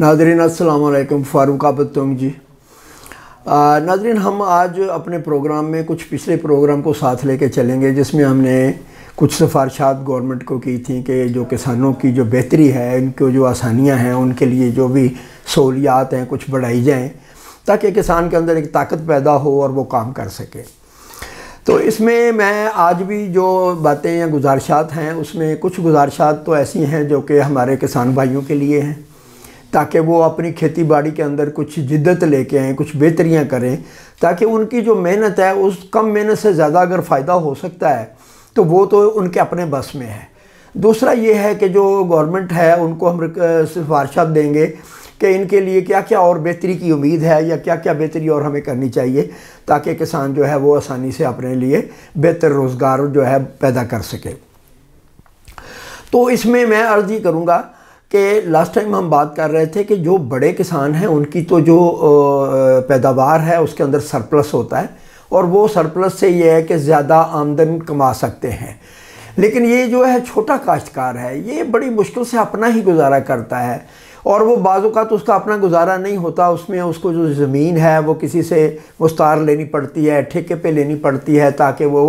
नाजरीन असलकम फ़ारूक आबद तोंग जी नाजरीन हम आज अपने प्रोग्राम में कुछ पिछले प्रोग्राम को साथ लेके चलेंगे जिसमें हमने कुछ सिफारशात गवर्नमेंट को की थी कि जो किसानों की जो बेहतरी है उनको जो आसानियां हैं उनके लिए जो भी सहूलियात हैं कुछ बढ़ाई जाएँ ताकि किसान के अंदर एक ताकत पैदा हो और वो काम कर सके तो इसमें मैं आज भी जो बातें या गुजारिशात हैं उसमें कुछ गुजारिशात तो ऐसी हैं जो कि हमारे किसान भाइयों के लिए हैं ताकि वो अपनी खेती बाड़ी के अंदर कुछ जिद्दत लेके आएँ कुछ बेहतरियाँ करें ताकि उनकी जो मेहनत है उस कम मेहनत से ज़्यादा अगर फ़ायदा हो सकता है तो वो तो उनके अपने बस में है दूसरा ये है कि जो गवर्नमेंट है उनको हम सिफारशा देंगे कि इनके लिए क्या क्या और बेहतरी की उम्मीद है या क्या क्या बेहतरी और हमें करनी चाहिए ताकि किसान जो है वो आसानी से अपने लिए बेहतर रोज़गार जो है पैदा कर सके तो इसमें मैं अर्ज़ ही करूँगा कि लास्ट टाइम हम बात कर रहे थे कि जो बड़े किसान हैं उनकी तो जो पैदावार है उसके अंदर सरप्लस होता है और वो सरप्लस से ये है कि ज़्यादा आमदन कमा सकते हैं लेकिन ये जो है छोटा काश्तकार है ये बड़ी मुश्किल से अपना ही गुजारा करता है और वो बाज़ात उसका अपना गुजारा नहीं होता उसमें उसको जो ज़मीन है वो किसी से मुस्तार लेनी पड़ती है ठेके पे लेनी पड़ती है ताकि वो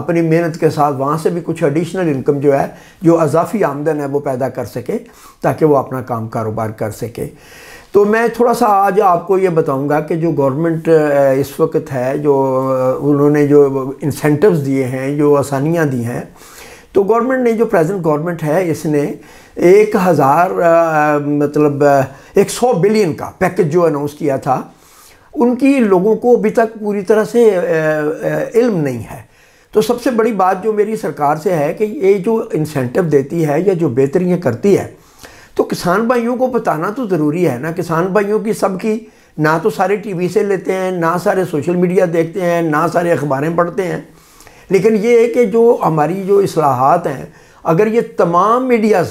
अपनी मेहनत के साथ वहाँ से भी कुछ एडिशनल इनकम जो है जो अजाफी आमदन है वो पैदा कर सके ताकि वो अपना काम कारोबार कर सके तो मैं थोड़ा सा आज आपको ये बताऊंगा कि जो गवर्नमेंट इस वक्त है जो उन्होंने जो इंसेंटिव्स दिए हैं जो आसानियाँ दी हैं तो गवर्नमेंट ने जो प्रेजेंट गवर्नमेंट है इसने एक हज़ार मतलब एक सौ बिलियन का पैकेज जो अनाउंस किया था उनकी लोगों को अभी तक पूरी तरह से इल्म नहीं है तो सबसे बड़ी बात जो मेरी सरकार से है कि ये जो इंसेंटिव देती है या जो बेहतरियाँ करती है तो किसान भाइयों को बताना तो ज़रूरी है ना किसान भाइयों की सब की ना तो सारे टीवी से लेते हैं ना सारे सोशल मीडिया देखते हैं ना सारे अखबारें पढ़ते हैं लेकिन ये है कि जो हमारी जो असलाहत हैं अगर ये तमाम मीडियाज़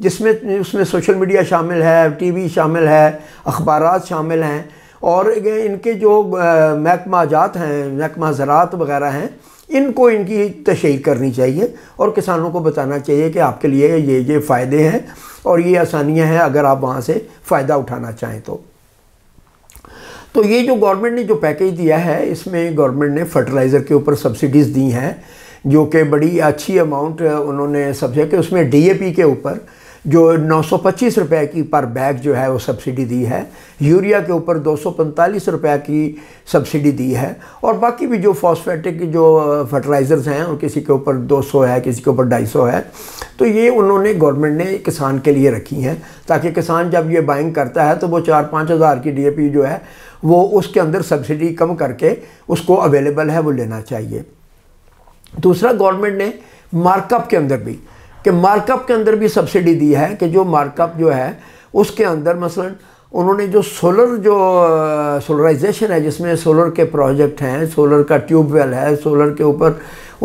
जिसमें उसमें सोशल मीडिया शामिल है टीवी शामिल है अखबार शामिल हैं और इनके जो महकमा जात हैं महकमा ज़रात वगैरह हैं इनको इनकी तशह करनी चाहिए और किसानों को बताना चाहिए कि आपके लिए ये ये फ़ायदे हैं और ये आसानियाँ हैं अगर आप वहाँ से फ़ायदा उठाना चाहें तो तो ये जो गवर्नमेंट ने जो पैकेज दिया है इसमें गवर्नमेंट ने फर्टिलाइज़र के ऊपर सब्सिडीज़ दी हैं जो कि बड़ी अच्छी अमाउंट उन्होंने सब्जेक्ट कि उसमें डीएपी के ऊपर जो 925 रुपए की पर बैग जो है वो सब्सिडी दी है यूरिया के ऊपर 245 रुपए की सब्सिडी दी है और बाकी भी जो फॉस्फेटिक जो फर्टिलाइज़र्स हैं किसी के ऊपर 200 है किसी के ऊपर 250 है तो ये उन्होंने गवर्नमेंट ने किसान के लिए रखी हैं ताकि किसान जब ये बाइंग करता है तो वो चार पाँच हज़ार की डी जो है वो उसके अंदर सब्सिडी कम करके उसको अवेलेबल है वो लेना चाहिए दूसरा गवर्नमेंट ने मार्कअप के अंदर भी कि मार्कअप के अंदर भी सब्सिडी दी है कि जो मार्कअप जो है उसके अंदर मसलन उन्होंने जो सोलर जो सोलराइजेशन है जिसमें सोलर के प्रोजेक्ट हैं सोलर का ट्यूबवेल है सोलर के ऊपर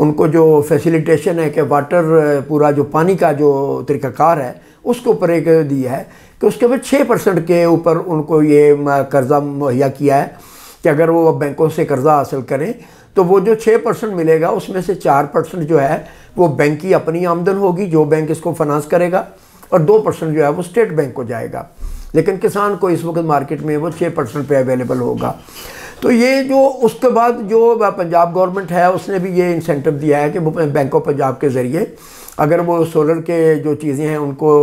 उनको जो फैसिलिटेशन है कि वाटर पूरा जो पानी का जो तरीक़ाकार है उसके ऊपर एक दी है कि उसके ऊपर छः परसेंट के ऊपर उनको ये कर्ज़ा मुहैया किया है कि अगर वो बैंकों से कर्ज़ा हासिल करें तो वो जो छः परसेंट मिलेगा उसमें से चार परसेंट जो है वो बैंक की अपनी आमदन होगी जो बैंक इसको फाइनेंस करेगा और दो परसेंट जो है वो स्टेट बैंक को जाएगा लेकिन किसान को इस वक्त मार्केट में वो छः परसेंट पे अवेलेबल होगा तो ये जो उसके बाद जो पंजाब गवर्नमेंट है उसने भी ये इंसेंटिव दिया है कि वो बैंक ऑफ पंजाब के ज़रिए अगर वो सोलर के जो चीज़ें हैं उनको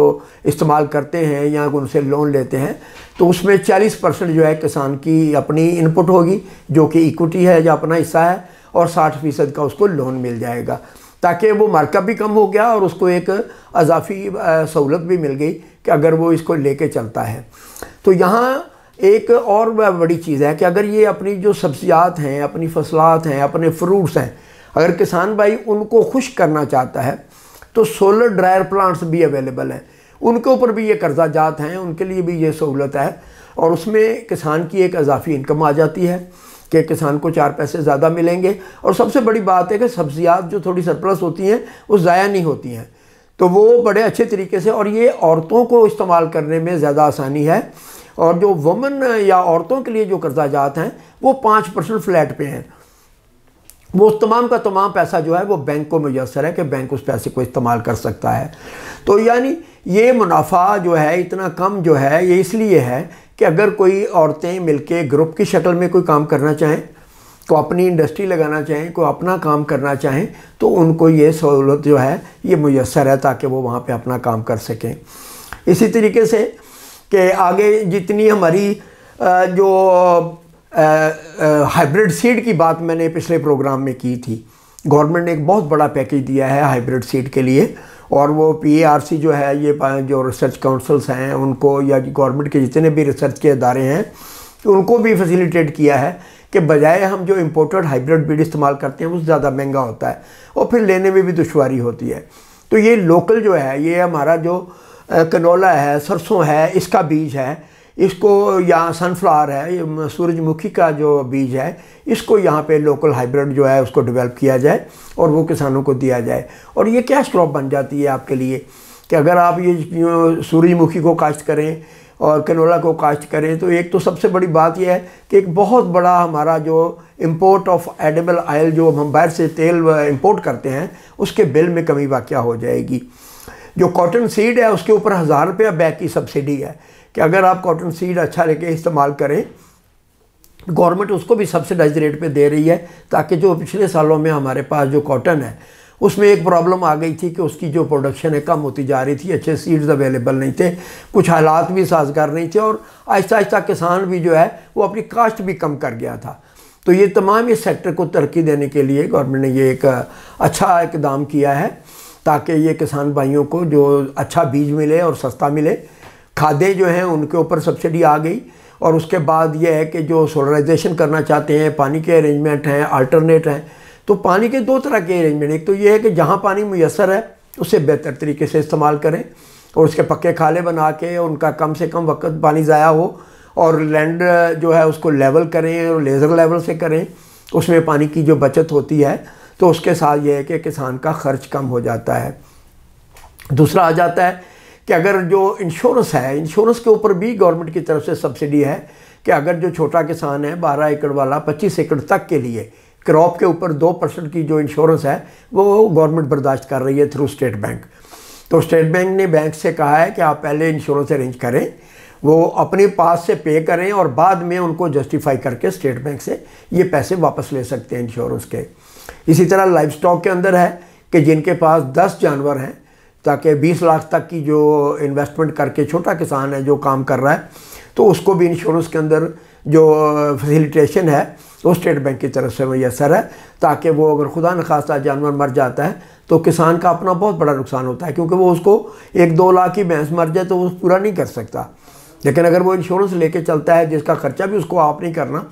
इस्तेमाल करते हैं या उनसे लोन लेते हैं तो उसमें 40 परसेंट जो है किसान की अपनी इनपुट होगी जो कि इक्विटी है या अपना हिस्सा है और 60 फ़ीसद का उसको लोन मिल जाएगा ताकि वो मार्कअप भी कम हो गया और उसको एक अजाफी सहूलत भी मिल गई कि अगर वो इसको ले चलता है तो यहाँ एक और बड़ी चीज़ है कि अगर ये अपनी जो सब्जियात हैं अपनी फसलात हैं अपने फ्रूट्स हैं अगर किसान भाई उनको खुश करना चाहता है तो सोलर ड्रायर प्लांट्स भी अवेलेबल हैं उनके ऊपर भी ये कर्जा जात हैं उनके लिए भी ये सहूलत है और उसमें किसान की एक अजाफी इनकम आ जाती है कि किसान को चार पैसे ज़्यादा मिलेंगे और सबसे बड़ी बात है कि सब्जियात जो थोड़ी सरप्लस होती हैं वो ज़ाया नहीं होती हैं तो वो बड़े अच्छे तरीके से और ये औरतों को इस्तेमाल करने में ज़्यादा आसानी है और जो वमन या औरतों के लिए जो कर्जा जात हैं वो पाँच परसेंट फ्लैट पे हैं वो उस तमाम का तमाम पैसा जो है वो बैंक को मैसर है कि बैंक उस पैसे को इस्तेमाल कर सकता है तो यानी ये मुनाफा जो है इतना कम जो है ये इसलिए है कि अगर कोई औरतें मिलके ग्रुप की शक्ल में कोई काम करना चाहें को अपनी इंडस्ट्री लगाना चाहें को अपना काम करना चाहें तो उनको ये सहूलत जो है ये मैसर है ताकि वो वहाँ पर अपना काम कर सकें इसी तरीके से कि आगे जितनी हमारी जो हाइब्रिड सीड की बात मैंने पिछले प्रोग्राम में की थी गवर्नमेंट ने एक बहुत बड़ा पैकेज दिया है हाइब्रिड सीड के लिए और वो पीएआरसी जो है ये जो रिसर्च काउंसिल्स हैं उनको या गवर्नमेंट के जितने भी रिसर्च के अदारे हैं उनको भी फैसिलिटेट किया है कि बजाय हम जो इम्पोर्टेड हाइब्रिड बीड इस्तेमाल करते हैं वो ज़्यादा महंगा होता है और फिर लेने में भी दुशारी होती है तो ये लोकल जो है ये हमारा जो कनोला है सरसों है इसका बीज है इसको यहाँ सनफ्लावर है सूरजमुखी का जो बीज है इसको यहाँ पे लोकल हाइब्रिड जो है उसको डेवलप किया जाए और वो किसानों को दिया जाए और ये कैश क्रॉप बन जाती है आपके लिए कि अगर आप ये सूरजमुखी को काश्त करें और कैनोला को काश्त करें तो एक तो सबसे बड़ी बात यह है कि एक बहुत बड़ा हमारा जो इम्पोर्ट ऑफ एडेबल आयल जो हम बाहर से तेल इम्पोर्ट करते हैं उसके बिल में कमी वाक़ हो जाएगी जो कॉटन सीड है उसके ऊपर हज़ार रुपया बैग की सब्सिडी है कि अगर आप कॉटन सीड अच्छा लेके इस्तेमाल करें गवर्नमेंट उसको भी सब्सिडाइज रेट पे दे रही है ताकि जो पिछले सालों में हमारे पास जो कॉटन है उसमें एक प्रॉब्लम आ गई थी कि उसकी जो प्रोडक्शन है कम होती जा रही थी अच्छे सीड्स अवेलेबल नहीं थे कुछ हालात भी साजगार नहीं थे और आहिस्ता आहिस्ता किसान भी जो है वो अपनी कास्ट भी कम कर गया था तो ये तमाम इस सेक्टर को तरक्की देने के लिए गवर्नमेंट ने ये एक अच्छा इकदाम किया है ताकि ये किसान भाइयों को जो अच्छा बीज मिले और सस्ता मिले खादें जो हैं उनके ऊपर सब्सिडी आ गई और उसके बाद यह है कि जो सोलराइजेशन करना चाहते हैं पानी के अरेंजमेंट हैं अल्टरनेट हैं तो पानी के दो तरह के अरेंजमेंट एक तो ये है कि जहाँ पानी मैसर है उसे बेहतर तरीके से इस्तेमाल करें और उसके पक्के खाले बना के उनका कम से कम वक्त पानी ज़ाया हो और लैंड जो है उसको लेवल करें और लेज़र लेवल से करें उसमें पानी की जो बचत होती है तो उसके साथ ये है कि किसान का खर्च कम हो जाता है दूसरा आ जाता है कि अगर जो इंश्योरेंस है इंश्योरेंस के ऊपर भी गवर्नमेंट की तरफ से सब्सिडी है कि अगर जो छोटा किसान है बारह एकड़ वाला पच्चीस एकड़ तक के लिए क्रॉप के ऊपर दो परसेंट की जो इंश्योरेंस है वो गवर्नमेंट बर्दाश्त कर रही है थ्रू स्टेट बैंक तो स्टेट बैंक ने बैंक से कहा है कि आप पहले इंश्योरेंस अरेंज करें वो अपने पास से पे करें और बाद में उनको जस्टिफाई करके स्टेट बैंक से ये पैसे वापस ले सकते हैं इंश्योरेंस के इसी तरह लाइफ स्टॉक के अंदर है कि जिनके पास दस जानवर हैं ताकि 20 लाख तक की जो इन्वेस्टमेंट करके छोटा किसान है जो काम कर रहा है तो उसको भी इंश्योरेंस के अंदर जो फैसिलिटेशन है वो स्टेट बैंक की तरफ से मैसर है ताकि वो अगर खुदा न जानवर मर जाता है तो किसान का अपना बहुत बड़ा नुकसान होता है क्योंकि वो उसको एक दो लाख की भैंस मर जाए तो वो पूरा नहीं कर सकता लेकिन अगर वो इंश्योरेंस लेके चलता है जिसका खर्चा भी उसको आप नहीं करना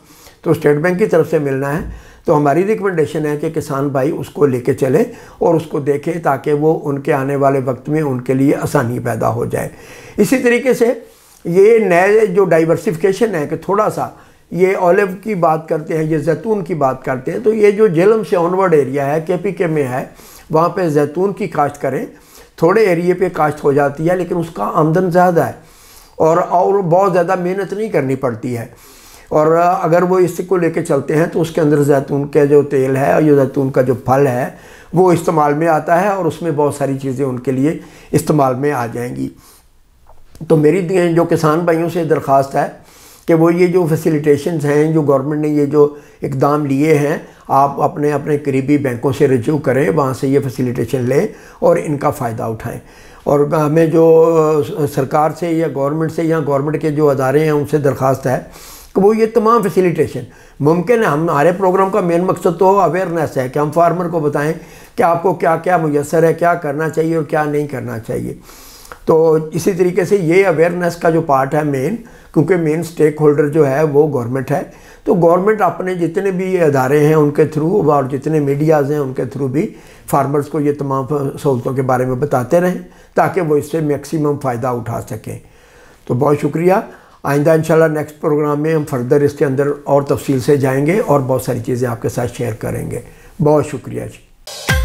तो स्टेट बैंक की तरफ से मिलना है तो हमारी रिकमेंडेशन है कि किसान भाई उसको लेके चलें और उसको देखें ताकि वो उनके आने वाले वक्त में उनके लिए आसानी पैदा हो जाए इसी तरीके से ये नए जो डाइवर्सिफिकेशन है कि थोड़ा सा ये ओलिव की बात करते हैं ये जैतून की बात करते हैं तो ये जो जेलम से ऑनवर्ड एरिया है के पी के में है वहाँ पर जैतून की काश्त करें थोड़े एरिए पे काश्त हो जाती है लेकिन उसका आमदन ज़्यादा है और और बहुत ज़्यादा मेहनत नहीं करनी पड़ती है और अगर वो इसी को लेके चलते हैं तो उसके अंदर जैतून का जो तेल है और ये जैतून का जो फल है वो इस्तेमाल में आता है और उसमें बहुत सारी चीज़ें उनके लिए इस्तेमाल में आ जाएंगी तो मेरी जो किसान भाइयों से दरख्वास्त है कि वो ये जो फैसिलिटेशन हैं जो गवर्नमेंट ने ये जो इकदाम लिए हैं आप अपने अपने करीबी बैंकों से रिज्यू करें वहाँ से ये फैसिलिटेशन लें और इनका फ़ायदा उठाएँ और हमें जो सरकार से या गवर्नमेंट से या गवर्नमेंट के जो अदारे हैं उनसे दरख्वास्त है कि वो ये तमाम फैसिलिटेशन मुमकिन है हमारे प्रोग्राम का मेन मकसद तो अवेयरनेस है कि हम फार्मर को बताएं कि आपको क्या क्या मैसर है क्या करना चाहिए और क्या नहीं करना चाहिए तो इसी तरीके से ये अवेयरनेस का जो पार्ट है मेन क्योंकि मेन स्टेक होल्डर जो है वो गवर्नमेंट है तो गवर्नमेंट अपने जितने भी अदारे हैं उनके थ्रू और जितने मीडियाज़ हैं उनके थ्रू भी फार्मर्स को ये तमाम सहूलतों के बारे में बताते रहें ताकि वो इससे मैक्सिमम फ़ायदा उठा सकें तो बहुत शुक्रिया आइंदा इंशाल्लाह नेक्स्ट प्रोग्राम में हम फर्दर इसके अंदर और तफसील से जाएंगे और बहुत सारी चीज़ें आपके साथ शेयर करेंगे बहुत शुक्रिया जी